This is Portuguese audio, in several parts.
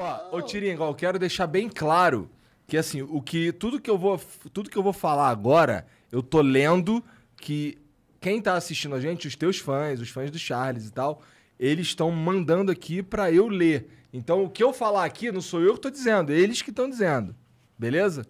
ó, ô Tiringa, eu quero deixar bem claro que assim, o que tudo que eu vou tudo que eu vou falar agora, eu tô lendo que quem tá assistindo a gente, os teus fãs, os fãs do Charles e tal, eles estão mandando aqui para eu ler. Então o que eu falar aqui não sou eu que tô dizendo, é eles que estão dizendo. Beleza?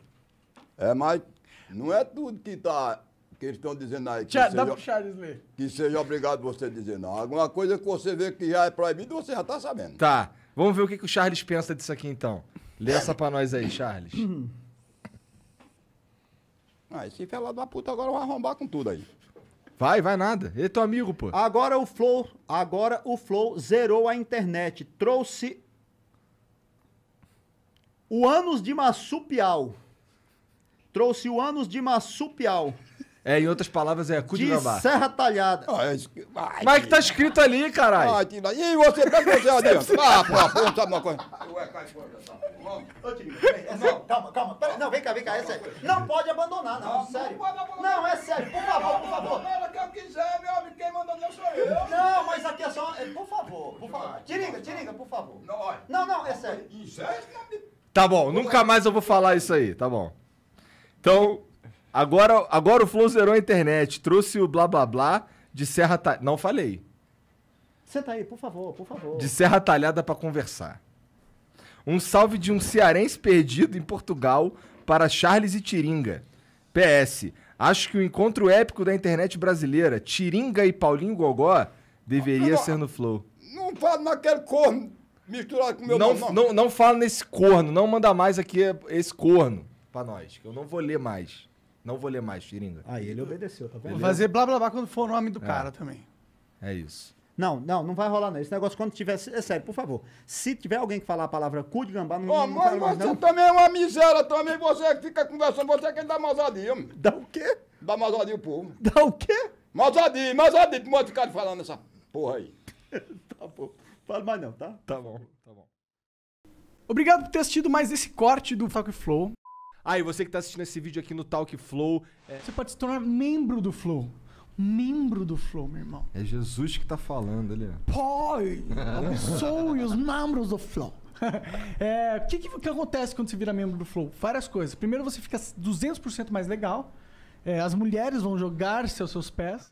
É, mas não é tudo que tá que eles estão dizendo aí. Que seja, dá pro Charles ler. Que seja obrigado você dizer não. Alguma coisa que você vê que já é proibido, você já tá sabendo. Tá. Vamos ver o que, que o Charles pensa disso aqui então. Lê essa pra nós aí, Charles. Ah, esse de da puta agora vai arrombar com tudo aí. Vai, vai nada. Ele é teu amigo, pô. Agora o Flow, agora o Flow zerou a internet, trouxe o Anos de Massupial. Trouxe o Anos de Massupial. É, em outras palavras, é cu de, de gambá. serra talhada. É ai, Mas que tá escrito ali, caralho. E você, tá como é que você, Adeus? Ah, pô, pô, sabe uma coisa? Ué, cai Calma, calma. Pera, não, vem cá, vem cá, é sério. Não pode abandonar, não, não sério. Não, não, é sério, por favor, por favor. Ela que quiser, meu amigo, quem mandou não sou eu. Não, mas aqui é só... É, por favor, por favor. Ah, tiriga, tiriga, por favor. Não, olha. Não, não, é sério. É, tá bom, nunca mais eu vou falar isso aí, tá bom. Então, Agora, agora o Flow zerou a internet, trouxe o blá blá blá de Serra Talhada. Não falei. Senta aí, por favor, por favor. De Serra Talhada para conversar. Um salve de um cearense perdido em Portugal para Charles e Tiringa. PS, acho que o encontro épico da internet brasileira, Tiringa e Paulinho Gogó, deveria não, ser no Flow. Não fala naquele corno misturado com meu não, nome. Não, não fala nesse corno, não manda mais aqui esse corno pra nós, que eu não vou ler mais. Não vou ler mais, Tiringa. Aí ah, ele obedeceu, tá vendo? Vou fazer blá blá blá quando for o nome do é. cara também. É isso. Não, não, não vai rolar não. Esse negócio quando tiver. É sério, por favor. Se tiver alguém que falar a palavra cu de gambá, não. Ô, mãe, você não. também é uma miséria também. Você que fica conversando, você é que dá mausadia. Dá o quê? Dá mausadia pro povo. Dá o quê? Mausadia, mausadia. Tu pode ficar falando essa porra aí. tá bom. Fala mais não, tá? Tá bom, tá bom. Obrigado por ter assistido mais esse corte do Talk Flow. Ah, você que está assistindo esse vídeo aqui no Talk Flow. É... Você pode se tornar membro do Flow. Membro do Flow, meu irmão. É Jesus que está falando ali. É. Pai, sou os membros do Flow. é, o que, que, que, acontece quando você vira membro do Flow? Várias coisas. Primeiro, você fica 200% mais legal. É, as mulheres vão jogar-se aos seus pés.